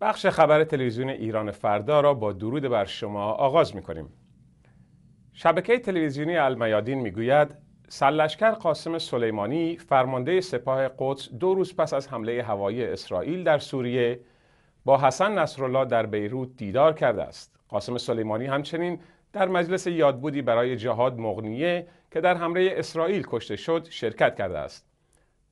بخش خبر تلویزیون ایران فردا را با درود بر شما آغاز می کنیم. شبکه تلویزیونی المیادین میگوید سلشکر قاسم سلیمانی فرمانده سپاه قدس دو روز پس از حمله هوایی اسرائیل در سوریه با حسن نصرالله در بیروت دیدار کرده است قاسم سلیمانی همچنین در مجلس یادبودی برای جهاد مغنیه که در حمله اسرائیل کشته شد شرکت کرده است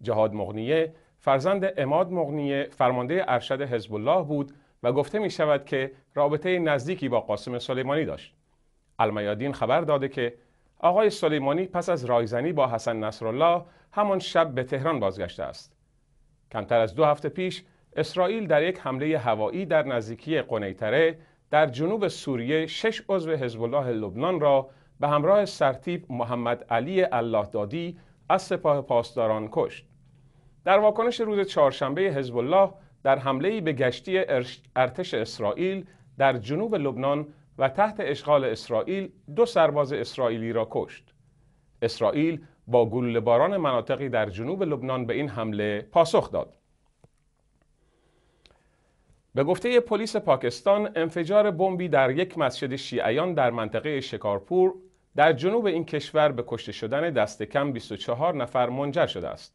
جهاد مغنیه فرزند اماد مغنیه فرمانده ارشد حزب الله بود و گفته می شود که رابطه نزدیکی با قاسم سلیمانی داشت المیادین خبر داده که آقای سلیمانی پس از رایزنی با حسن نصرالله همان شب به تهران بازگشته است. کمتر از دو هفته پیش اسرائیل در یک حمله هوایی در نزدیکی قنیتره در جنوب سوریه شش عضو حزب الله لبنان را به همراه سرتیب محمد علی الله دادی از سپاه پاسداران کشت. در واکنش روز چهارشنبه حزب الله در حمله به گشتی ارتش اسرائیل در جنوب لبنان و تحت اشغال اسرائیل دو سرباز اسرائیلی را کشت. اسرائیل با گلوله باران مناطقی در جنوب لبنان به این حمله پاسخ داد. به گفته پلیس پاکستان انفجار بمبی در یک مسجد شیعیان در منطقه شکارپور در جنوب این کشور به کشته شدن دست کم 24 نفر منجر شده است.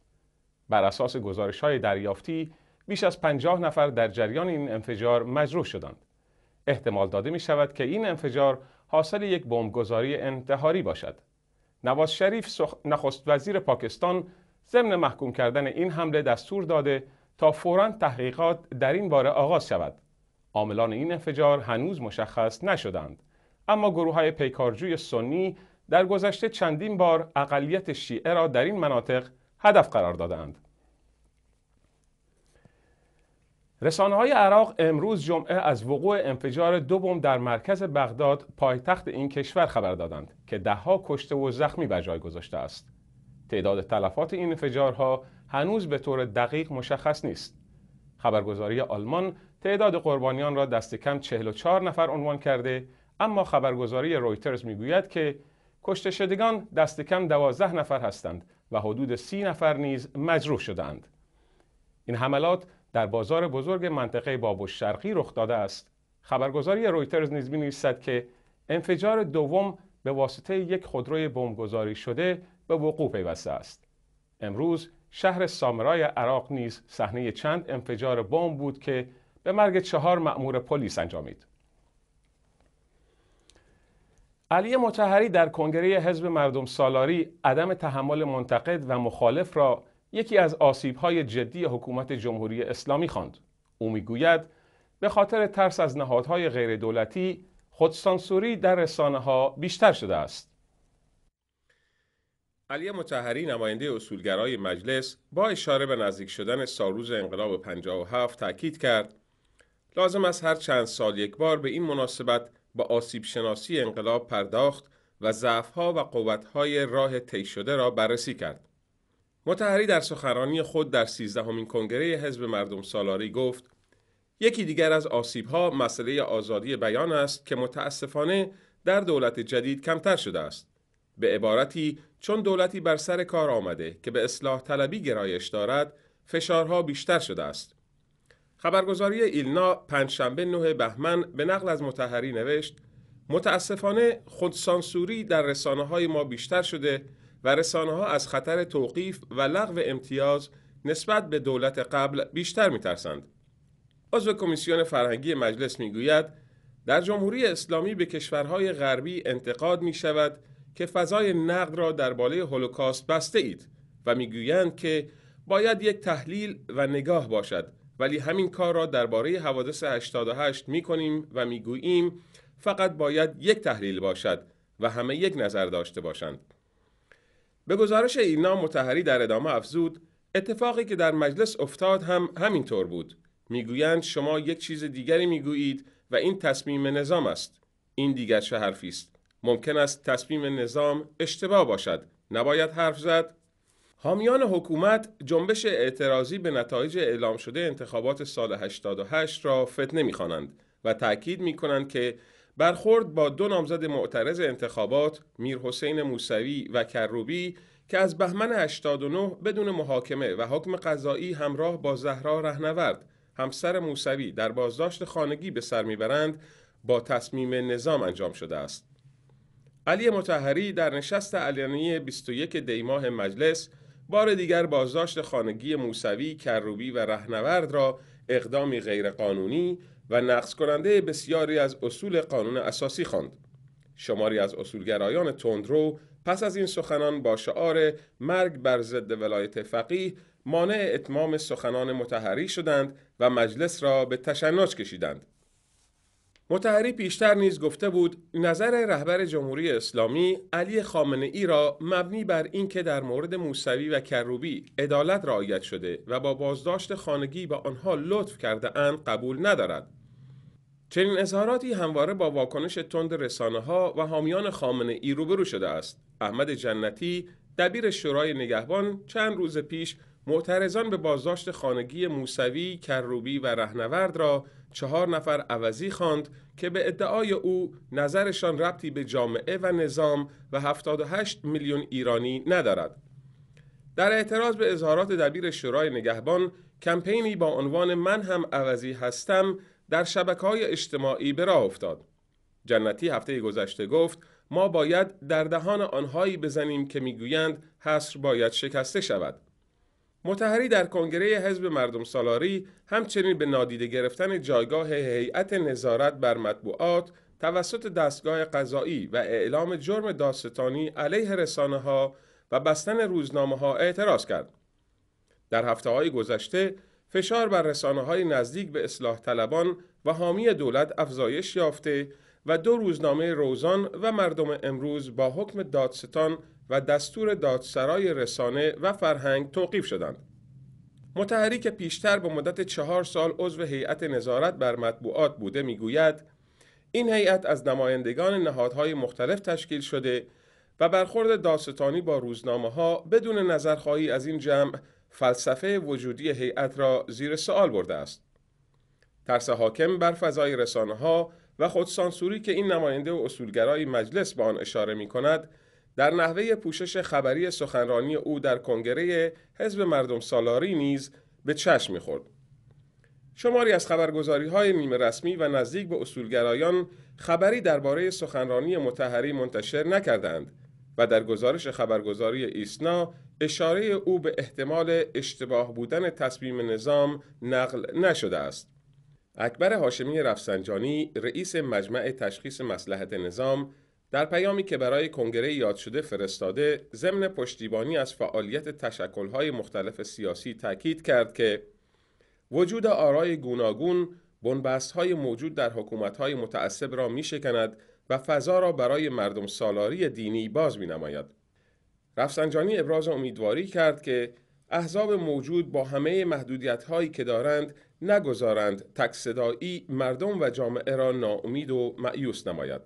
بر اساس گزارش های دریافتی بیش از 50 نفر در جریان این انفجار مجروح شدند. احتمال داده می شود که این انفجار حاصل یک بمبگذاری انتحاری باشد. نواز شریف نخست وزیر پاکستان ضمن محکوم کردن این حمله دستور داده تا فورا تحقیقات در این باره آغاز شود. عاملان این انفجار هنوز مشخص نشدند. اما گروه های پیکارجوی سنی در گذشته چندین بار اقلیت شیعه را در این مناطق هدف قرار دادند. رسانه های عراق امروز جمعه از وقوع انفجار دو بمب در مرکز بغداد پایتخت این کشور خبر دادند که دهها کشته و زخمی بر جای گذاشته است. تعداد تلفات این انفجارها هنوز به طور دقیق مشخص نیست. خبرگزاری آلمان تعداد قربانیان را دست کم 44 نفر عنوان کرده اما خبرگزاری رویترز میگوید که کشته شدگان دست کم 12 نفر هستند و حدود 30 نفر نیز مجروح شدند. این حملات در بازار بزرگ منطقه باب شرقی رخ داده است. خبرگزاری رویترز نیز نویسد که انفجار دوم به واسطه یک خودروی بمبگذاری شده به وقوع پیوسته است. امروز شهر سامرای عراق نیز صحنه چند انفجار بمب بود که به مرگ چهار مأمور پلیس انجامید. علی متحری در کنگره حزب مردم سالاری عدم تحمل منتقد و مخالف را یکی از های جدی حکومت جمهوری اسلامی خواند. او میگوید به خاطر ترس از نهادهای غیردولتی خودسانسوری در رسانه ها بیشتر شده است. علی متحری نماینده اصولگرای مجلس با اشاره به نزدیک شدن سالروز انقلاب 57 تاکید کرد لازم است هر چند سال یک بار به این مناسبت با آسیب شناسی انقلاب پرداخت و ضعف‌ها و های راه طی شده را بررسی کرد. متحری در سخرانی خود در سیزدهمین کنگره حزب مردم سالاری گفت یکی دیگر از ها مسئله آزادی بیان است که متاسفانه در دولت جدید کمتر شده است. به عبارتی چون دولتی بر سر کار آمده که به اصلاح طلبی گرایش دارد فشارها بیشتر شده است. خبرگزاری ایلنا پنجشنبه نه بهمن به نقل از متحری نوشت متاسفانه خودسانسوری در رسانه های ما بیشتر شده و رسانه ها از خطر توقیف و لغو امتیاز نسبت به دولت قبل بیشتر میترسند. عضو کمیسیون فرهنگی مجلس گوید، در جمهوری اسلامی به کشورهای غربی انتقاد می شود که فضای نقد را در بالای هولوکاست بسته اید و گویند که باید یک تحلیل و نگاه باشد ولی همین کار را درباره حوادث 88 می کنیم و گوییم فقط باید یک تحلیل باشد و همه یک نظر داشته باشند. به گزارش ایلنا متحری در ادامه افزود اتفاقی که در مجلس افتاد هم همینطور بود میگویند شما یک چیز دیگری میگویید و این تصمیم نظام است این دیگر چه حرفی است ممکن است تصمیم نظام اشتباه باشد نباید حرف زد حامیان حکومت جنبش اعتراضی به نتایج اعلام شده انتخابات سال 88 را فتنه میخوانند و تأکید میکنند که برخورد با دو نامزد معترض انتخابات میرحسین موسوی و کروبی که از بهمن 89 بدون محاکمه و حکم قضایی همراه با زهرا رهنورد همسر موسوی در بازداشت خانگی به سر میبرند با تصمیم نظام انجام شده است. علی متحری در نشست علیانی 21 دیماه مجلس بار دیگر بازداشت خانگی موسوی، کروبی و رهنورد را اقدامی غیرقانونی و نقص کننده بسیاری از اصول قانون اساسی خواند. شماری از اصولگرایان تندرو پس از این سخنان با شعار مرگ بر ضد ولایت فقیه مانع اتمام سخنان متحری شدند و مجلس را به تشنج کشیدند. متحری پیشتر نیز گفته بود نظر رهبر جمهوری اسلامی علی خامنه ای را مبنی بر اینکه در مورد موسوی و کروبی عدالت رعایت شده و با بازداشت خانگی به آنها لطف کرده اند قبول ندارد چنین اظهاراتی همواره با واکنش تند رسانه ها و حامیان خامنه ای روبرو شده است. احمد جنتی دبیر شورای نگهبان چند روز پیش معترضان به بازداشت خانگی موسوی، کروبی و رهنورد را چهار نفر عوضی خواند که به ادعای او نظرشان ربطی به جامعه و نظام و 78 میلیون ایرانی ندارد. در اعتراض به اظهارات دبیر شورای نگهبان، کمپینی با عنوان من هم عوضی هستم در شبکه های اجتماعی به راه افتاد. جنتی هفته گذشته گفت ما باید در دهان آنهایی بزنیم که میگویند حصر باید شکسته شود. متحری در کنگره حزب مردم سالاری همچنین به نادیده گرفتن جایگاه هیئت نظارت بر مطبوعات توسط دستگاه قضایی و اعلام جرم داستانی علیه رسانه ها و بستن روزنامه ها اعتراض کرد. در هفته های گذشته فشار بر رسانه های نزدیک به اصلاح طلبان و حامی دولت افزایش یافته و دو روزنامه روزان و مردم امروز با حکم دادستان و دستور دادسرای رسانه و فرهنگ توقیف شدند. متحری که پیشتر به مدت چهار سال عضو هیئت نظارت بر مطبوعات بوده میگوید این هیئت از نمایندگان نهادهای مختلف تشکیل شده و برخورد داستانی با روزنامه ها بدون نظرخواهی از این جمع فلسفه وجودی هیئت را زیر سوال برده است. ترس حاکم بر فضای رسانه ها و خودسانسوری که این نماینده و اصولگرای مجلس به آن اشاره می کند در نحوه پوشش خبری سخنرانی او در کنگره حزب مردم سالاری نیز به چشم خورد شماری از خبرگزاری های نیمه رسمی و نزدیک به اصولگرایان خبری درباره سخنرانی متحری منتشر نکردند و در گزارش خبرگزاری ایسنا اشاره او به احتمال اشتباه بودن تصمیم نظام نقل نشده است. اکبر هاشمی رفسنجانی رئیس مجمع تشخیص مسلحت نظام در پیامی که برای کنگره یاد شده فرستاده ضمن پشتیبانی از فعالیت تشکلهای مختلف سیاسی تاکید کرد که وجود آرای گوناگون بنبست موجود در حکومت های متعصب را می و فضا را برای مردم سالاری دینی باز می نماید. رفسنجانی ابراز امیدواری کرد که احزاب موجود با همه محدودیت هایی که دارند نگذارند تک صدایی مردم و جامعه را ناامید و معیوس نماید.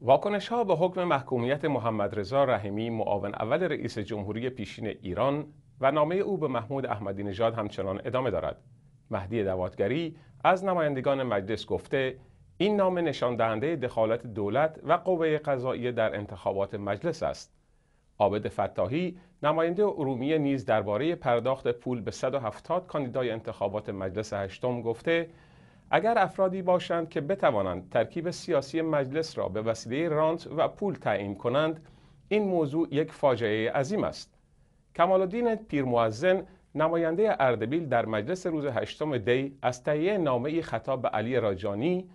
واکنش ها به حکم محکومیت محمد رضا رحیمی معاون اول رئیس جمهوری پیشین ایران و نامه او به محمود احمدی نژاد همچنان ادامه دارد. مهدی دواتگری از نمایندگان مجلس گفته این نامه نشان دهنده دخالت دولت و قوه قضایی در انتخابات مجلس است. عابد فتاحی نماینده ارومیه نیز درباره پرداخت پول به 170 کاندیدای انتخابات مجلس هشتم گفته اگر افرادی باشند که بتوانند ترکیب سیاسی مجلس را به وسیله رانت و پول تعیین کنند این موضوع یک فاجعه عظیم است کمالالدین پیرموزن، نماینده اردبیل در مجلس روز هشتم دی از تهیه نامه خطاب به علی راجانی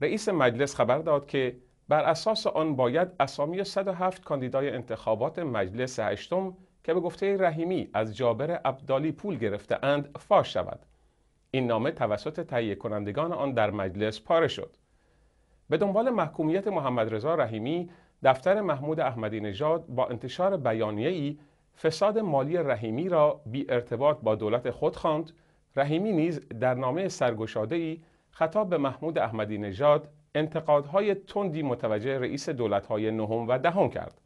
رئیس مجلس خبر داد که بر اساس آن باید اسامی 107 کاندیدای انتخابات مجلس هشتم که به گفته رحیمی از جابر عبدالی پول گرفته اند فاش شود. این نامه توسط تهیه کنندگان آن در مجلس پاره شد. به دنبال محکومیت محمد رضا رحیمی دفتر محمود احمدی نژاد با انتشار ای فساد مالی رحیمی را بی ارتباط با دولت خود خواند رحیمی نیز در نامه سرگشاده ای خطاب به محمود احمدی نژاد انتقادهای تندی متوجه رئیس دولتهای نهم و دهم کرد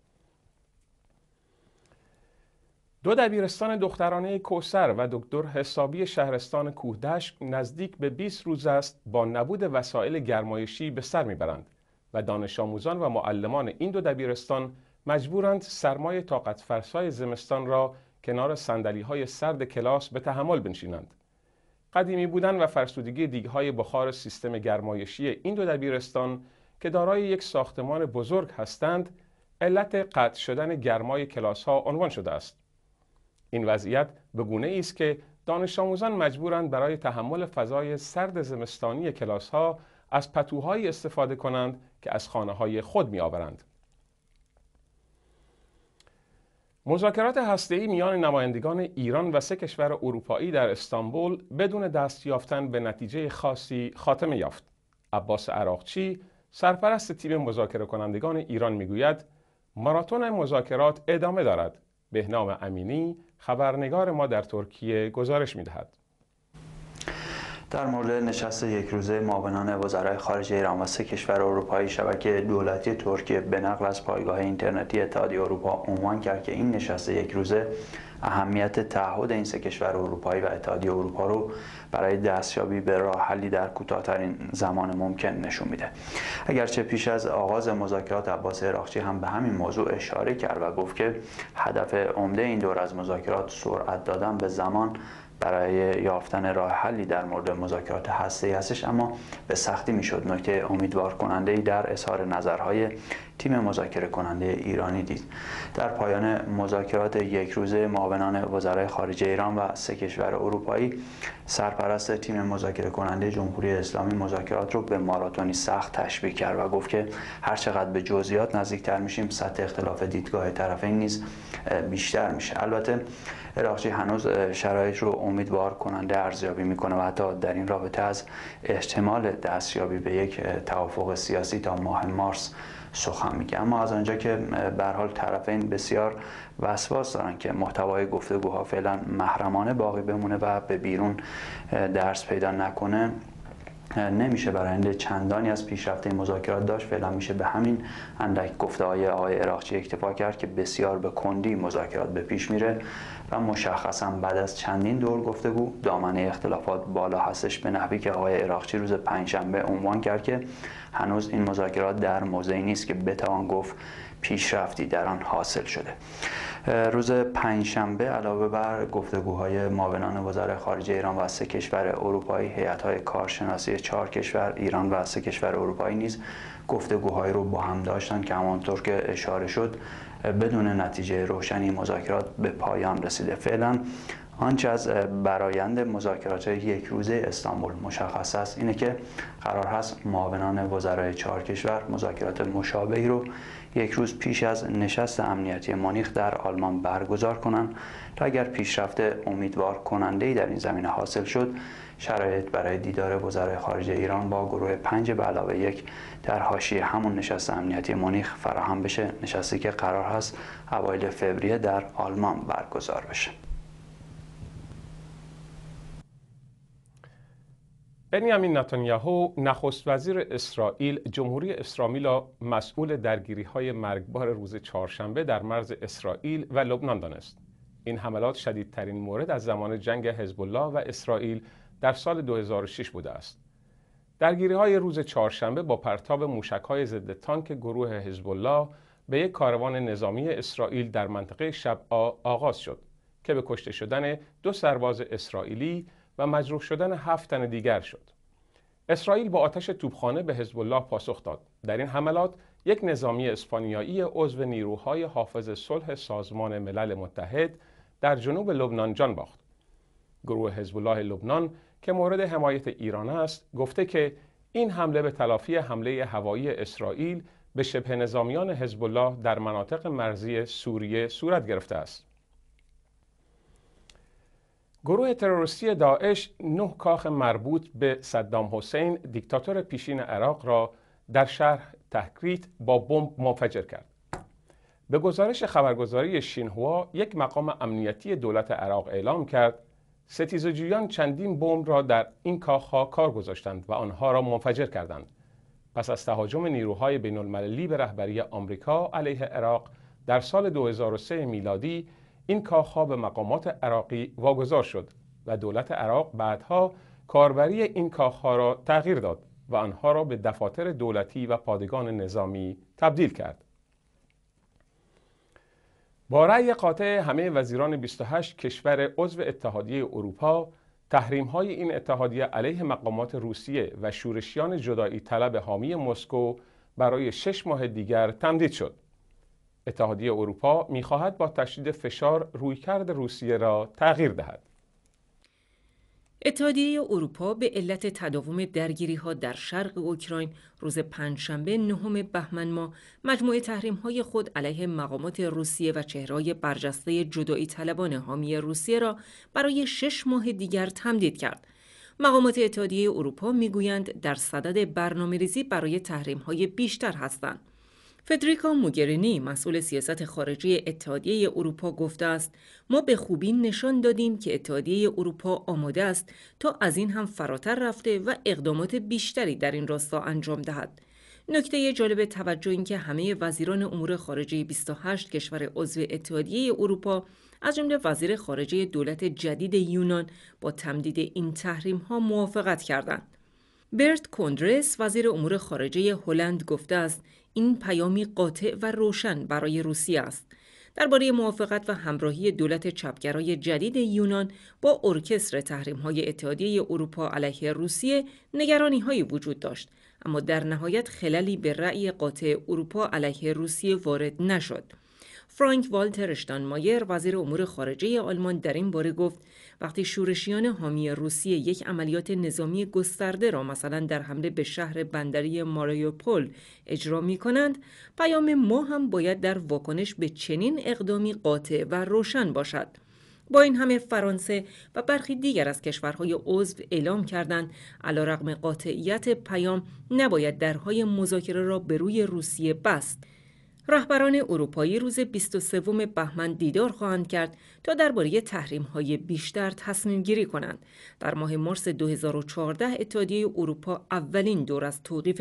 دو دبیرستان دخترانه کوسر و دکتر حسابی شهرستان کوهدشت نزدیک به 20 روز است با نبود وسایل گرمایشی به سر میبرند و دانش آموزان و معلمان این دو دبیرستان مجبورند سرمای طاقت فرسای زمستان را کنار سندلی های سرد کلاس به تحمل بنشینند. قدیمی بودن و فرسودگی دیگهای بخار سیستم گرمایشی این دو دبیرستان که دارای یک ساختمان بزرگ هستند علت قطع شدن گرمای کلاس ها عنوان شده است. این وضعیت به گونه است که دانش آموزان مجبورند برای تحمل فضای سرد زمستانی کلاس ها از پتوهایی استفاده کنند که از خانه های خود می آورند. مذاکرات هسته‌ای میان نمایندگان ایران و سه کشور اروپایی در استانبول بدون دست یافتن به نتیجه خاصی خاتمه یافت. عباس عراقچی سرپرست تیم مذاکره کنندگان ایران میگوید ماراتون مذاکرات ادامه دارد. بهنام امینی خبرنگار ما در ترکیه گزارش میدهد. در مورد نشست یک روزه معاونان وزرای خارجه ایران و سه کشور اروپایی شبکه دولتی ترکیه به نقل از پایگاه اینترنتی اتحادیه اروپا عنوان کرد که این نشست یک روزه اهمیت تعهد این سه کشور اروپایی و اتحادیه اروپا رو برای دستیابی به راه حلی در کوتاهترین زمان ممکن نشون میده اگرچه پیش از آغاز مذاکرات عباس عراقچی هم به همین موضوع اشاره کرد و گفت که هدف عمده این دور از مذاکرات سرعت دادن به زمان برای یافتن راه حلی در مورد مذاکرات هسته‌ای هستش اما به سختی میشد نکته امیدوار کننده ای در اظهار نظرهای تیم مذاکره کننده ایرانی دید در پایان مذاکرات یک روزه معاونان وزرای خارجه ایران و سه کشور اروپایی سرپرست تیم مذاکره کننده جمهوری اسلامی مذاکرات رو به ماراتونی سخت تشبیه کرد و گفت که هر چقدر به جزئیات نزدیکتر میشیم سطح اختلاف دیدگاه طرفین نیز بیشتر میشه البته عراقچی هنوز شرایط رو امیدوار کننده ارزیابی میکنه و حتی در این رابطه از احتمال دستیابی به یک توافق سیاسی تا ماه مارس سخن میگه اما از آنجا که به حال طرفین بسیار وسواس دارن که محتوای گفتگوها فعلا محرمانه باقی بمونه و به بیرون درس پیدا نکنه نمیشه برنده چندانی از پیشرفت مذاکرات داشت فعلا میشه به همین اندک گفته های آقای عراقچی اکتفا کرد که بسیار به کندی مذاکرات به پیش میره و مشخصا بعد از چندین دور گفتگو دامنه اختلافات بالا هستش به نحوی که آقای عراقچی روز پنجشنبه عنوان کرد که هنوز این مذاکرات در موضعی نیست که بتوان گفت پیشرفتی در آن حاصل شده روز پنجشنبه علاوه بر گفتگوهای معاونان وزرای خارجه ایران و سه کشور اروپایی های کارشناسی چهار کشور ایران و سه کشور اروپایی نیز گفتگوهایی رو با هم داشتند که همانطور که اشاره شد بدون نتیجه روشنی مذاکرات به پایان رسیده فعلا آنچه از برایند مذاکرات یک روزه استانبول مشخص است اینه که قرار هست معاونان وزرای چهار کشور مذاکرات مشابهی رو یک روز پیش از نشست امنیتی مانیخ در آلمان برگزار کنند تا اگر پیشرفت امیدوار کننده ای در این زمینه حاصل شد شرایط برای دیدار وزرای خارجه ایران با گروه پنج به علاوه یک در حاشیه همون نشست امنیتی مونیخ فراهم بشه نشستی که قرار هست اوایل فوریه در آلمان برگزار بشه بنیامین نتانیاهو نخست وزیر اسرائیل جمهوری اسرائیل را مسئول درگیری های مرگبار روز چهارشنبه در مرز اسرائیل و لبنان دانست. این حملات شدیدترین مورد از زمان جنگ حزب و اسرائیل در سال 2006 بوده است. درگیری های روز چهارشنبه با پرتاب موشک های ضد تانک گروه حزب به یک کاروان نظامی اسرائیل در منطقه آ آغاز شد که به کشته شدن دو سرباز اسرائیلی و مجروح شدن هفت تن دیگر شد. اسرائیل با آتش توپخانه به حزب الله پاسخ داد. در این حملات یک نظامی اسپانیایی عضو نیروهای حافظ صلح سازمان ملل متحد در جنوب لبنان جان باخت. گروه حزب الله لبنان که مورد حمایت ایران است، گفته که این حمله به تلافی حمله هوایی اسرائیل به شبه نظامیان حزب الله در مناطق مرزی سوریه صورت گرفته است. گروه تروریستی داعش نه کاخ مربوط به صدام حسین دیکتاتور پیشین عراق را در شهر تحکریت با بمب منفجر کرد. به گزارش خبرگزاری شینهوا یک مقام امنیتی دولت عراق اعلام کرد ستیزجویان چندین بمب را در این کاخها کار گذاشتند و آنها را منفجر کردند. پس از تهاجم نیروهای بین المللی به رهبری آمریکا علیه عراق در سال 2003 میلادی این کاخها به مقامات عراقی واگذار شد و دولت عراق بعدها کاربری این کاخها را تغییر داد و آنها را به دفاتر دولتی و پادگان نظامی تبدیل کرد. با رأی قاطع همه وزیران 28 کشور عضو اتحادیه اروپا تحریم های این اتحادیه علیه مقامات روسیه و شورشیان جدایی طلب حامی مسکو برای شش ماه دیگر تمدید شد. اتحادیه اروپا میخواهد با تشدید فشار رویکرد روسیه را تغییر دهد. اتحادیه اروپا به علت تداوم درگیری ها در شرق اوکراین روز پنجشنبه نهم بهمن ماه مجموعه تحریم های خود علیه مقامات روسیه و چهرهای برجسته جدایی طلبان حامی روسیه را برای شش ماه دیگر تمدید کرد. مقامات اتحادیه اروپا میگویند در صدد برنامه ریزی برای تحریم های بیشتر هستند. فدریکا موگرینی مسئول سیاست خارجی اتحادیه اروپا گفته است ما به خوبی نشان دادیم که اتحادیه اروپا آماده است تا از این هم فراتر رفته و اقدامات بیشتری در این راستا انجام دهد نکته جالب توجه این که همه وزیران امور خارجه 28 کشور عضو اتحادیه اروپا از جمله وزیر خارجه دولت جدید یونان با تمدید این تحریم ها موافقت کردند. برت کندرس وزیر امور خارجه هلند گفته است این پیامی قاطع و روشن برای روسیه است درباره موافقت و همراهی دولت چپگرای جدید یونان با ارکستر های اتحادیه اروپا علیه روسیه نگرانی‌هایی وجود داشت اما در نهایت خللی به رأی قاطع اروپا علیه روسیه وارد نشد فرانک والتر مایر وزیر امور خارجه آلمان در این باره گفت وقتی شورشیان حامی روسیه یک عملیات نظامی گسترده را مثلا در حمله به شهر بندری ماریوپول اجرا می کنند پیام ما هم باید در واکنش به چنین اقدامی قاطع و روشن باشد با این همه فرانسه و برخی دیگر از کشورهای عضو اعلام کردند علیرغم قاطعیت پیام نباید درهای مذاکره را به روی روسیه بست رهبران اروپایی روز 23 بهمن دیدار خواهند کرد تا درباره های بیشتر تصمیم گیری کنند. در ماه مارس 2014 اتحادیه اروپا اولین دور از توقیف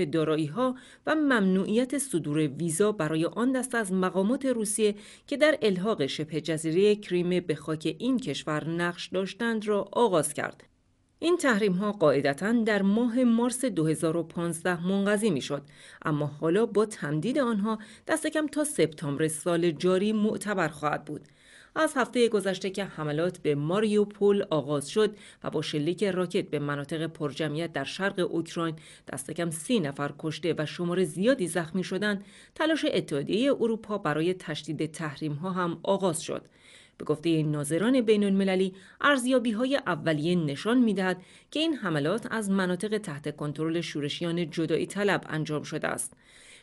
ها و ممنوعیت صدور ویزا برای آن دست از مقامات روسیه که در الحاق شبه جزیره کریمه به خاک این کشور نقش داشتند را آغاز کرد. این تحریم ها قاعدتا در ماه مارس 2015 منقضی می شد اما حالا با تمدید آنها دست کم تا سپتامبر سال جاری معتبر خواهد بود از هفته گذشته که حملات به ماریوپول آغاز شد و با شلیک راکت به مناطق پرجمعیت در شرق اوکراین دست کم سی نفر کشته و شمار زیادی زخمی شدند تلاش اتحادیه اروپا برای تشدید تحریم ها هم آغاز شد به گفته ناظران بین المللی ارزیابی های اولیه نشان میدهد که این حملات از مناطق تحت کنترل شورشیان جدایی طلب انجام شده است.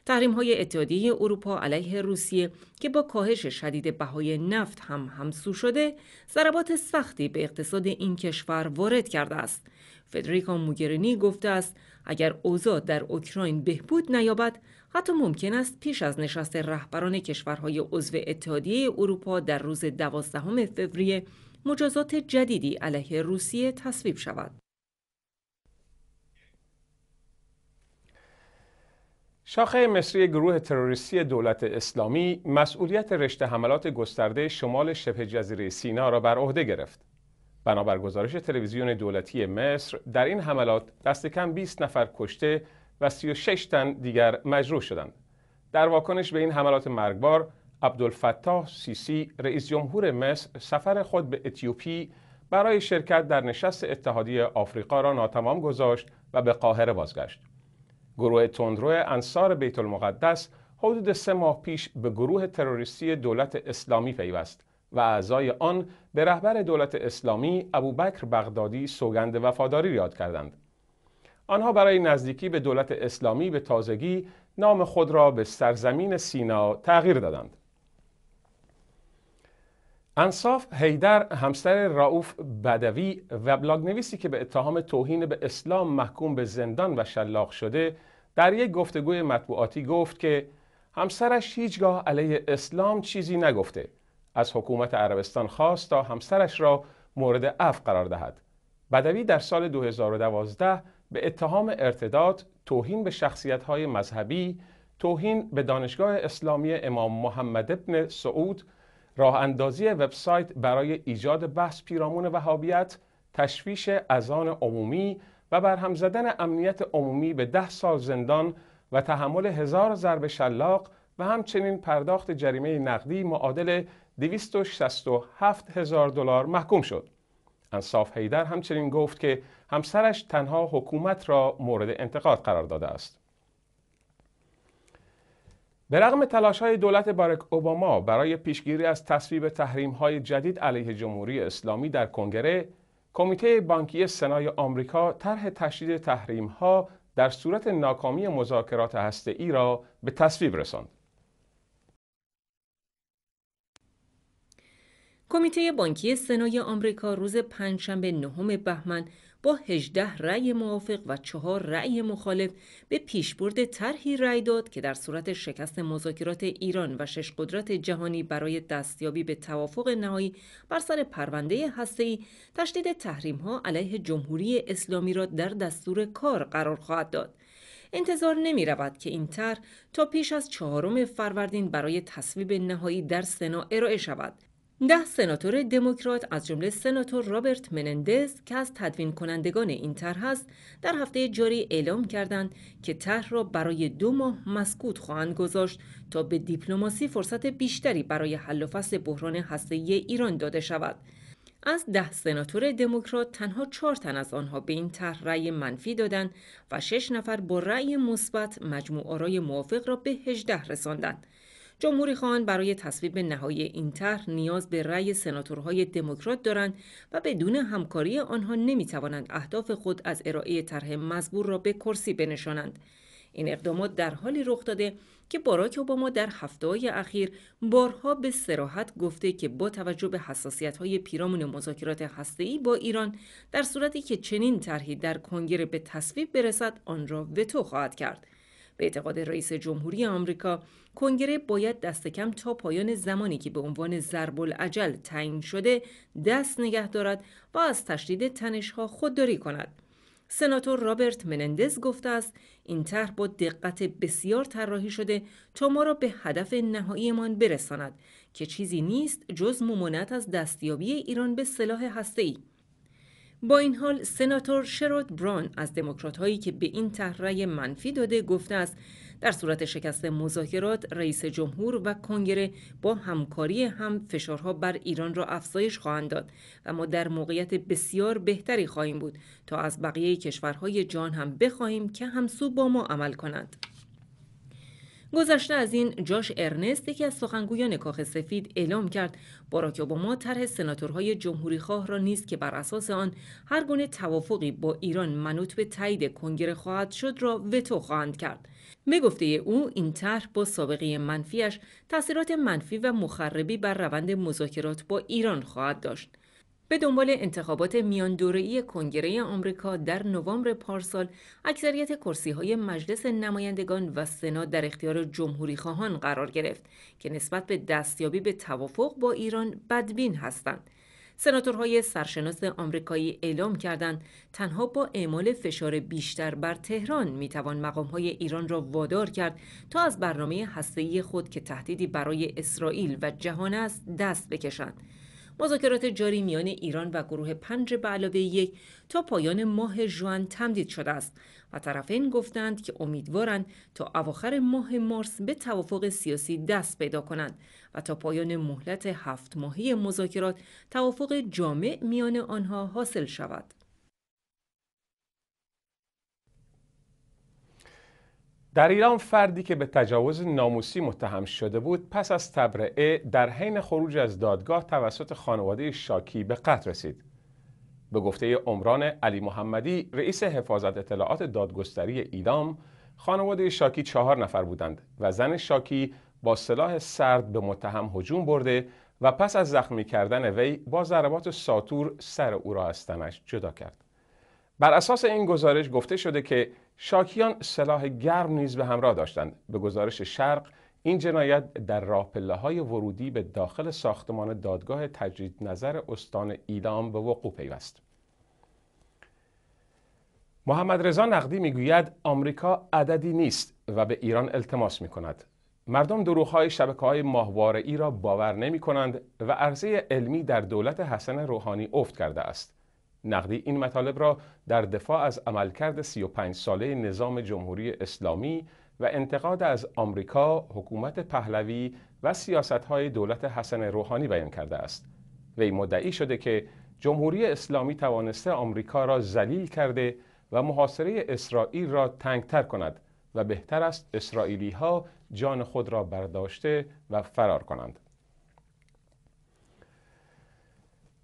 تحریم های اتحادیه اروپا علیه روسیه که با کاهش شدید بهای نفت هم همسو شده، ضربات سختی به اقتصاد این کشور وارد کرده است. فدریکا موگرینی گفته است اگر اوضاع در اوکراین بهبود نیابد، حتی ممکن است پیش از نشست رهبران کشورهای عضو اتحادیه اروپا در روز دوازدهم فوریه مجازات جدیدی علیه روسیه تصویب شود. شاخه مصری گروه تروریستی دولت اسلامی مسئولیت رشته حملات گسترده شمال شبه جزیره سینا را بر عهده گرفت. بنابر گزارش تلویزیون دولتی مصر در این حملات دست کم 20 نفر کشته و 36 تن دیگر مجروح شدند. در واکنش به این حملات مرگبار عبدالفتاح سیسی رئیس جمهور مصر سفر خود به اتیوپی برای شرکت در نشست اتحادیه آفریقا را ناتمام گذاشت و به قاهره بازگشت. گروه تندرو انصار بیت المقدس حدود سه ماه پیش به گروه تروریستی دولت اسلامی پیوست و اعضای آن به رهبر دولت اسلامی ابوبکر بغدادی سوگند وفاداری یاد کردند. آنها برای نزدیکی به دولت اسلامی به تازگی نام خود را به سرزمین سینا تغییر دادند. انصاف هیدر همسر رعوف بدوی و بلاگ نویسی که به اتهام توهین به اسلام محکوم به زندان و شلاق شده در یک گفتگوی مطبوعاتی گفت که همسرش هیچگاه علیه اسلام چیزی نگفته از حکومت عربستان خواست تا همسرش را مورد عفو قرار دهد بدوی در سال 2012 به اتهام ارتداد، توهین به شخصیت‌های مذهبی، توهین به دانشگاه اسلامی امام محمد ابن سعود، راه اندازی وبسایت برای ایجاد بحث پیرامون وهابیت، تشویش اذان عمومی و برهم زدن امنیت عمومی به ده سال زندان و تحمل هزار ضرب شلاق و همچنین پرداخت جریمه نقدی معادل 267 هزار دلار محکوم شد. انصاف هیدر همچنین گفت که همسرش تنها حکومت را مورد انتقاد قرار داده است. به رغم تلاش های دولت بارک اوباما برای پیشگیری از تصویب تحریم های جدید علیه جمهوری اسلامی در کنگره، کمیته بانکی سنای آمریکا طرح تشدید تحریم ها در صورت ناکامی مذاکرات هسته ای را به تصویب رساند. کمیته بانکی سنای آمریکا روز پنجشنبه نهم بهمن با 18 رأی موافق و 4 رأی مخالف به پیشبرد طرحی رأی داد که در صورت شکست مذاکرات ایران و شش قدرت جهانی برای دستیابی به توافق نهایی بر سر پرونده هسته‌ای تشدید تحریم‌ها علیه جمهوری اسلامی را در دستور کار قرار خواهد داد. انتظار نمی رود که این طرح تا پیش از چهارم فروردین برای تصویب نهایی در سنا ارائه شود ده سناتور دموکرات از جمله سناتور رابرت منندز که از تدوین کنندگان این طرح است در هفته جاری اعلام کردند که طرح را برای دو ماه مسکوت خواهند گذاشت تا به دیپلماسی فرصت بیشتری برای حل و فصل بحران هسته‌ای ایران داده شود از ده سناتور دموکرات تنها چهار تن از آنها به این طرح رأی منفی دادند و شش نفر با رأی مثبت مجموع آرای موافق را به 18 رساندند جمهوری خان برای تصویب نهایی این طرح نیاز به رأی سناتورهای دموکرات دارند و بدون همکاری آنها نمیتوانند اهداف خود از ارائه طرح مزبور را به کرسی بنشانند این اقدامات در حالی رخ داده که باراک اوباما در هفته های اخیر بارها به سراحت گفته که با توجه به حساسیت های پیرامون مذاکرات هسته‌ای با ایران در صورتی که چنین طرحی در کنگره به تصویب برسد آن را وتو خواهد کرد به اعتقاد رئیس جمهوری آمریکا کنگره باید دست کم تا پایان زمانی که به عنوان ضرب العجل تعیین شده دست نگه دارد و از تشدید تنشها خودداری کند سناتور رابرت منندز گفته است این طرح با دقت بسیار طراحی شده تا ما را به هدف نهاییمان برساند که چیزی نیست جز ممانعت از دستیابی ایران به سلاح هسته‌ای با این حال سناتور شرود بران از دموکرات هایی که به این طرح منفی داده گفته است در صورت شکست مذاکرات رئیس جمهور و کنگره با همکاری هم فشارها بر ایران را افزایش خواهند داد و ما در موقعیت بسیار بهتری خواهیم بود تا از بقیه کشورهای جان هم بخواهیم که همسو با ما عمل کنند گذشته از این جاش ارنست که از سخنگویان کاخ سفید اعلام کرد باراک اوباما طرح سناتورهای جمهوری خواه را نیست که بر اساس آن هر گونه توافقی با ایران منوط به تایید کنگره خواهد شد را وتو خواهند کرد به گفته او این طرح با سابقه منفیش تاثیرات منفی و مخربی بر روند مذاکرات با ایران خواهد داشت به دنبال انتخابات میان دوره‌ای کنگره آمریکا در نوامبر پارسال اکثریت کرسی‌های مجلس نمایندگان و سنا در اختیار جمهوری قرار گرفت که نسبت به دستیابی به توافق با ایران بدبین هستند. سناتورهای سرشناس آمریکایی اعلام کردند تنها با اعمال فشار بیشتر بر تهران میتوان مقامهای ایران را وادار کرد تا از برنامه هسته‌ای خود که تهدیدی برای اسرائیل و جهان است دست بکشند. مذاکرات جاری میان ایران و گروه پنج به علاوه یک تا پایان ماه جوان تمدید شده است و طرفین گفتند که امیدوارند تا اواخر ماه مارس به توافق سیاسی دست پیدا کنند و تا پایان مهلت هفت ماهی مذاکرات توافق جامع میان آنها حاصل شود. در ایران فردی که به تجاوز ناموسی متهم شده بود پس از تبرعه در حین خروج از دادگاه توسط خانواده شاکی به قتل رسید به گفته عمران علی محمدی رئیس حفاظت اطلاعات دادگستری ایدام خانواده شاکی چهار نفر بودند و زن شاکی با سلاح سرد به متهم هجوم برده و پس از زخمی کردن وی با ضربات ساتور سر او را از تنش جدا کرد بر اساس این گزارش گفته شده که شاکیان سلاح گرم نیز به همراه داشتند به گزارش شرق این جنایت در پله های ورودی به داخل ساختمان دادگاه تجدید نظر استان ایلام به وقوع پیوست محمد رضا نقدی میگوید آمریکا عددی نیست و به ایران التماس می کند. مردم های شبکه های ماهواره ای را باور نمی کنند و عرضه علمی در دولت حسن روحانی افت کرده است. نقدی این مطالب را در دفاع از عملکرد 35 ساله نظام جمهوری اسلامی و انتقاد از آمریکا، حکومت پهلوی و سیاستهای دولت حسن روحانی بیان کرده است. وی مدعی شده که جمهوری اسلامی توانسته آمریکا را ذلیل کرده و محاصره اسرائیل را تنگتر کند و بهتر است اسرائیلی ها جان خود را برداشته و فرار کنند.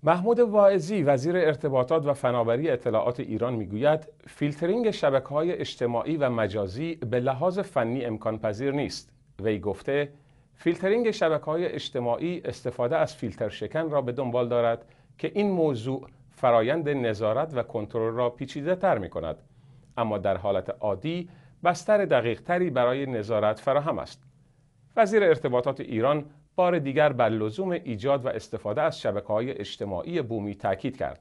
محمود واعظی وزیر ارتباطات و فناوری اطلاعات ایران میگوید فیلترینگ شبکه های اجتماعی و مجازی به لحاظ فنی امکان پذیر نیست وی گفته فیلترینگ شبکه های اجتماعی استفاده از فیلتر شکن را به دنبال دارد که این موضوع فرایند نظارت و کنترل را پیچیده تر می کند اما در حالت عادی بستر دقیق تری برای نظارت فراهم است وزیر ارتباطات ایران بار دیگر بر لزوم ایجاد و استفاده از شبکه های اجتماعی بومی تاکید کرد.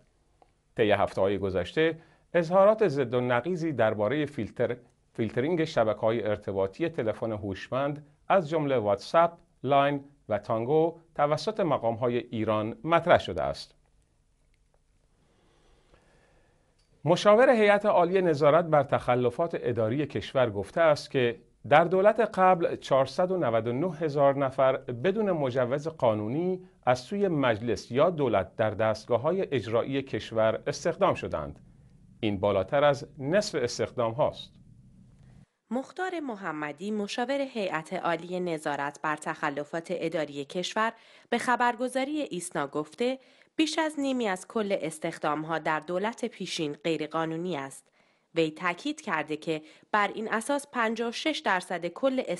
طی هفته های گذشته اظهارات ضد و نقیزی درباره فیلتر، فیلترینگ شبکه های ارتباطی تلفن هوشمند از جمله واتساپ، لاین و تانگو توسط مقام های ایران مطرح شده است. مشاور هیئت عالی نظارت بر تخلفات اداری کشور گفته است که در دولت قبل 499 هزار نفر بدون مجوز قانونی از سوی مجلس یا دولت در دستگاه های اجرایی کشور استخدام شدند. این بالاتر از نصف استخدام هاست. مختار محمدی مشاور هیئت عالی نظارت بر تخلفات اداری کشور به خبرگزاری ایسنا گفته بیش از نیمی از کل ها در دولت پیشین غیرقانونی است وی تاکید کرده که بر این اساس 56 درصد کل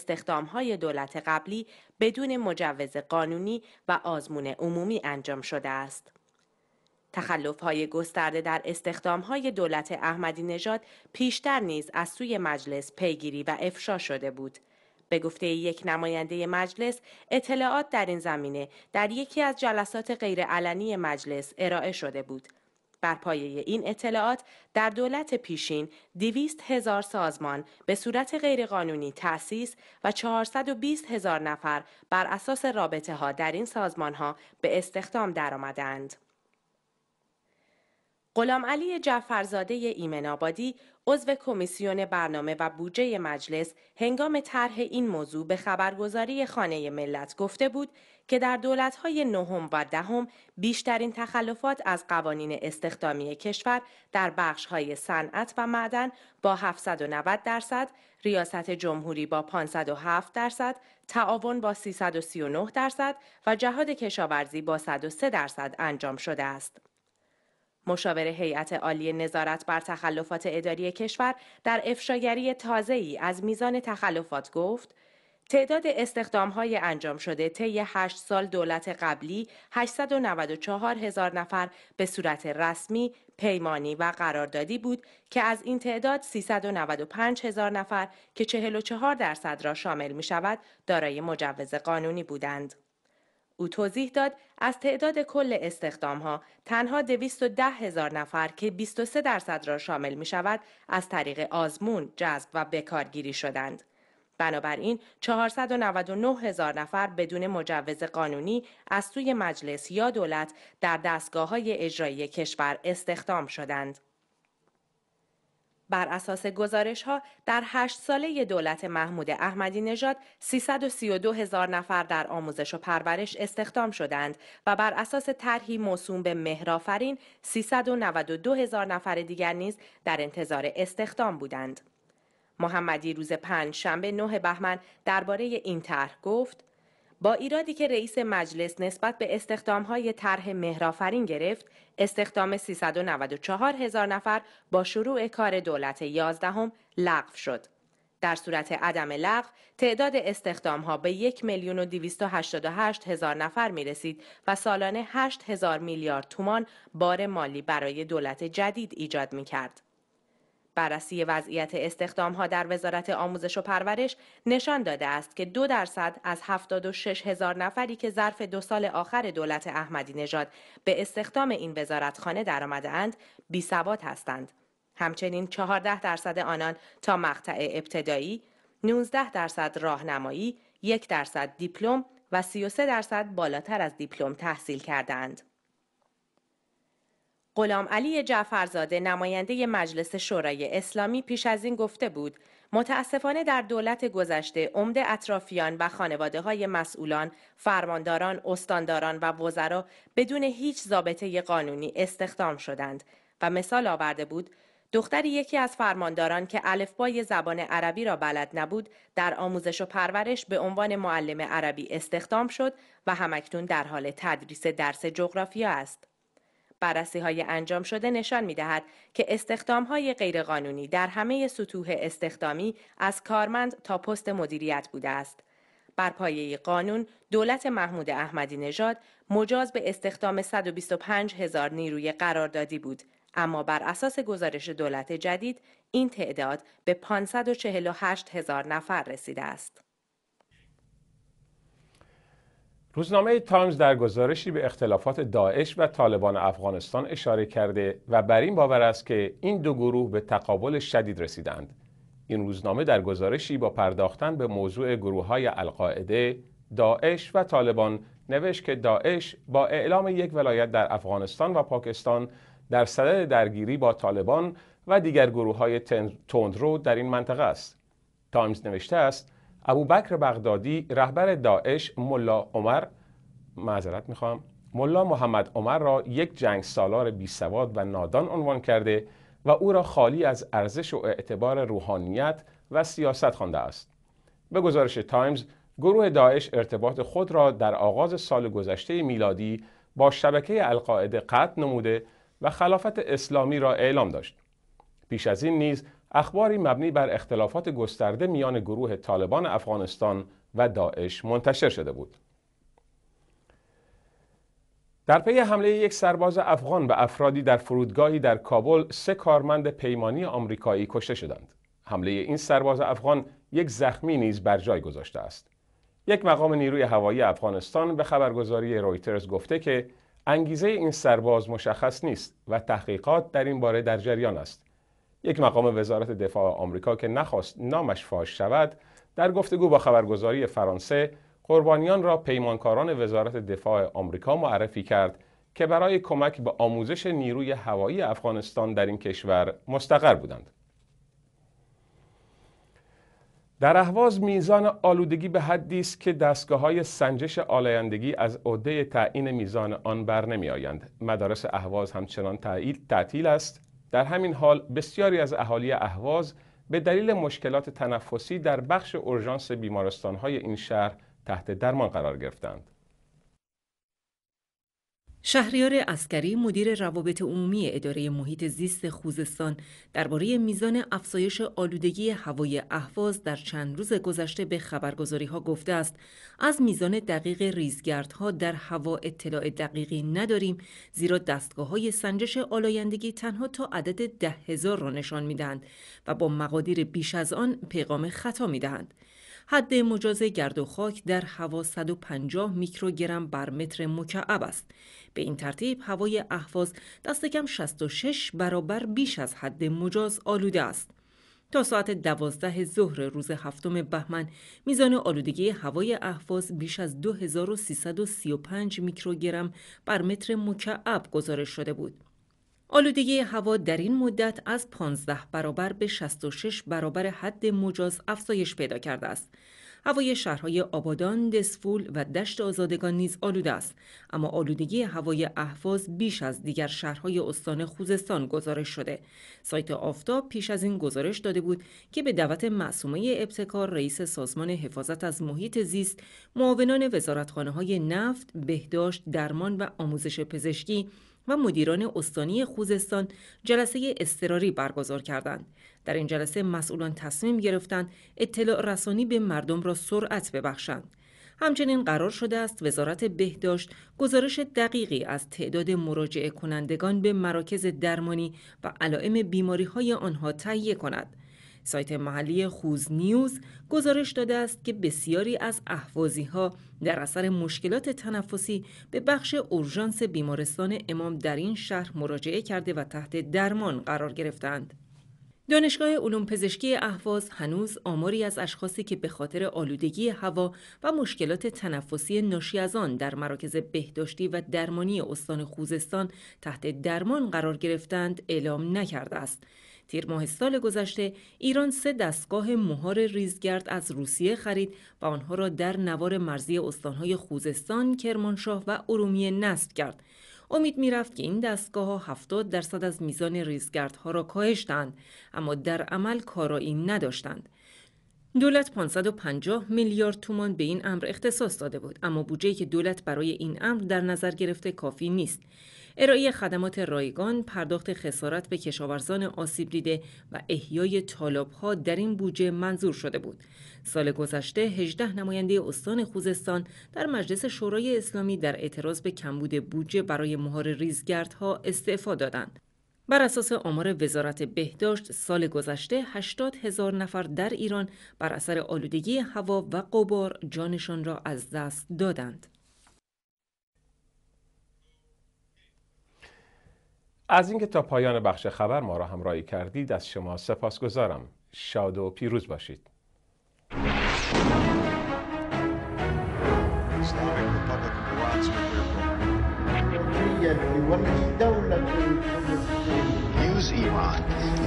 های دولت قبلی بدون مجوز قانونی و آزمون عمومی انجام شده است. تخلف های گسترده در استخدام های دولت احمدی نژاد پیشتر نیز از سوی مجلس پیگیری و افشا شده بود. به گفته یک نماینده مجلس، اطلاعات در این زمینه در یکی از جلسات غیرعلنی مجلس ارائه شده بود بر پایه این اطلاعات در دولت پیشین 200 هزار سازمان به صورت غیرقانونی تأسیس و 420 هزار نفر بر اساس رابطه ها در این سازمان ها به استخدام درآمدند. غلام علی جعفرزاده ایمن آبادی عضو کمیسیون برنامه و بودجه مجلس هنگام طرح این موضوع به خبرگزاری خانه ملت گفته بود که در دولت‌های نهم و دهم بیشترین تخلفات از قوانین استخدامی کشور در بخش‌های صنعت و معدن با 790 درصد، ریاست جمهوری با 507 درصد، تعاون با 339 درصد و جهاد کشاورزی با 103 درصد انجام شده است. مشاور هیئت عالی نظارت بر تخلفات اداری کشور در افشاگری ای از میزان تخلفات گفت تعداد های انجام شده طی 8 سال دولت قبلی 894 هزار نفر به صورت رسمی، پیمانی و قراردادی بود که از این تعداد 395 هزار نفر که 44 درصد را شامل می شود دارای مجوز قانونی بودند. او توضیح داد از تعداد کل استخدام ها تنها 210 هزار نفر که 23 درصد را شامل می شود از طریق آزمون جذب و بکارگیری شدند. بنابراین 499 هزار نفر بدون مجوز قانونی از سوی مجلس یا دولت در دستگاه های اجرایی کشور استخدام شدند. بر اساس گزارش ها در هشت ساله دولت محمود احمدی نژاد 332 هزار نفر در آموزش و پرورش استخدام شدند و بر اساس طرحی موسوم به مهرافرین 392 هزار نفر دیگر نیز در انتظار استخدام بودند. محمدی روز پنج شنبه 9 بهمن درباره این طرح گفت با ایرادی که رئیس مجلس نسبت به های طرح مهرافرین گرفت، استخدام 394 هزار نفر با شروع کار دولت 11 هم لغو شد. در صورت عدم لغو تعداد استخدام ها به 1 میلیون و 288 هزار نفر می رسید و سالانه 8 هزار میلیارد تومان بار مالی برای دولت جدید ایجاد می کرد. بررسی وضعیت ها در وزارت آموزش و پرورش نشان داده است که دو درصد از 76 هزار نفری که ظرف دو سال آخر دولت احمدی نژاد به استخدام این وزارتخانه درآمدهاند اند بی ثبات هستند. همچنین 14 درصد آنان تا مقطع ابتدایی، 19 درصد راهنمایی، یک درصد دیپلم و 33 درصد بالاتر از دیپلم تحصیل کردند. غلام علی جعفرزاده نماینده مجلس شورای اسلامی پیش از این گفته بود متاسفانه در دولت گذشته عمده اطرافیان و خانواده های مسئولان، فرمانداران، استانداران و وزرا بدون هیچ ضابطه قانونی استخدام شدند و مثال آورده بود دختر یکی از فرمانداران که الفبای زبان عربی را بلد نبود در آموزش و پرورش به عنوان معلم عربی استخدام شد و همکنون در حال تدریس درس جغرافیا است. بررسی های انجام شده نشان می دهد که استخدام های غیرقانونی در همه سطوح استخدامی از کارمند تا پست مدیریت بوده است. بر پایه قانون دولت محمود احمدی نژاد مجاز به استخدام 125 هزار نیروی قراردادی بود اما بر اساس گزارش دولت جدید این تعداد به 548 هزار نفر رسیده است. روزنامه تایمز در گزارشی به اختلافات داعش و طالبان افغانستان اشاره کرده و بر این باور است که این دو گروه به تقابل شدید رسیدند. این روزنامه در گزارشی با پرداختن به موضوع گروه های القاعده، داعش و طالبان نوشت که داعش با اعلام یک ولایت در افغانستان و پاکستان در صدد درگیری با طالبان و دیگر گروه های تندرو در این منطقه است. تایمز نوشته است ابوبکر بغدادی رهبر داعش ملا عمر معذرت میخوام ملا محمد عمر را یک جنگ سالار بی سواد و نادان عنوان کرده و او را خالی از ارزش و اعتبار روحانیت و سیاست خوانده است. به گزارش تایمز، گروه داعش ارتباط خود را در آغاز سال گذشته میلادی با شبکه القاعده قطع نموده و خلافت اسلامی را اعلام داشت. پیش از این نیز اخباری مبنی بر اختلافات گسترده میان گروه طالبان افغانستان و داعش منتشر شده بود. در پی حمله یک سرباز افغان به افرادی در فرودگاهی در کابل سه کارمند پیمانی آمریکایی کشته شدند. حمله این سرباز افغان یک زخمی نیز بر جای گذاشته است. یک مقام نیروی هوایی افغانستان به خبرگزاری رویترز گفته که انگیزه این سرباز مشخص نیست و تحقیقات در این باره در جریان است. یک مقام وزارت دفاع آمریکا که نخواست نامش فاش شود در گفتگو با خبرگزاری فرانسه قربانیان را پیمانکاران وزارت دفاع آمریکا معرفی کرد که برای کمک به آموزش نیروی هوایی افغانستان در این کشور مستقر بودند. در اهواز میزان آلودگی به حدی است که دستگاه های سنجش آلایندگی از عده تعیین میزان آن بر نمی آیند. مدارس اهواز همچنان تعطیل است در همین حال بسیاری از اهالی اهواز به دلیل مشکلات تنفسی در بخش اورژانس بیمارستان‌های این شهر تحت درمان قرار گرفتند. شهریار اسکری مدیر روابط عمومی اداره محیط زیست خوزستان درباره میزان افزایش آلودگی هوای اهواز در چند روز گذشته به خبرگزاری ها گفته است از میزان دقیق ریزگردها در هوا اطلاع دقیقی نداریم زیرا دستگاه های سنجش آلایندگی تنها تا عدد ده هزار را نشان میدهند و با مقادیر بیش از آن پیغام خطا میدهند حد مجاز گرد و خاک در هوا 150 میکروگرم بر متر مکعب است. به این ترتیب هوای اهواز دست کم 66 برابر بیش از حد مجاز آلوده است. تا ساعت دوازده ظهر روز هفتم بهمن میزان آلودگی هوای اهواز بیش از 2335 میکروگرم بر متر مکعب گزارش شده بود. آلودگی هوا در این مدت از 15 برابر به 66 برابر حد مجاز افزایش پیدا کرده است. هوای شهرهای آبادان، دسفول و دشت آزادگان نیز آلوده است، اما آلودگی هوای احواز بیش از دیگر شهرهای استان خوزستان گزارش شده. سایت آفتاب پیش از این گزارش داده بود که به دعوت معصومه ابتکار رئیس سازمان حفاظت از محیط زیست، معاونان وزارتخانه های نفت، بهداشت، درمان و آموزش پزشکی و مدیران استانی خوزستان جلسه اضطراری برگزار کردند. در این جلسه مسئولان تصمیم گرفتند اطلاع رسانی به مردم را سرعت ببخشند. همچنین قرار شده است وزارت بهداشت گزارش دقیقی از تعداد مراجعه کنندگان به مراکز درمانی و علائم بیماری های آنها تهیه کند سایت محلی خوز نیوز گزارش داده است که بسیاری از احوازی ها در اثر مشکلات تنفسی به بخش اورژانس بیمارستان امام در این شهر مراجعه کرده و تحت درمان قرار گرفتند. دانشگاه علوم پزشکی اهواز هنوز آماری از اشخاصی که به خاطر آلودگی هوا و مشکلات تنفسی ناشی از آن در مراکز بهداشتی و درمانی استان خوزستان تحت درمان قرار گرفتند اعلام نکرده است. تیر ماه سال گذشته ایران سه دستگاه مهار ریزگرد از روسیه خرید و آنها را در نوار مرزی استانهای خوزستان، کرمانشاه و ارومیه نصب کرد. امید میرفت که این دستگاه ها 70 درصد از میزان ریزگردها را کاهش دهند اما در عمل کارایی نداشتند دولت 550 میلیارد تومان به این امر اختصاص داده بود اما بودجه‌ای که دولت برای این امر در نظر گرفته کافی نیست ارائه خدمات رایگان پرداخت خسارت به کشاورزان آسیب دیده و احیای طالابها در این بودجه منظور شده بود سال گذشته 18 نماینده استان خوزستان در مجلس شورای اسلامی در اعتراض به کمبود بودجه برای مهار ریزگردها استعفا دادند بر اساس آمار وزارت بهداشت سال گذشته 80 هزار نفر در ایران بر اثر آلودگی هوا و قبار جانشان را از دست دادند. از اینکه تا پایان بخش خبر ما را همراهی کردید از شما سپاسگزارم. شاد و پیروز باشید.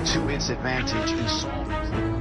to its advantage in solve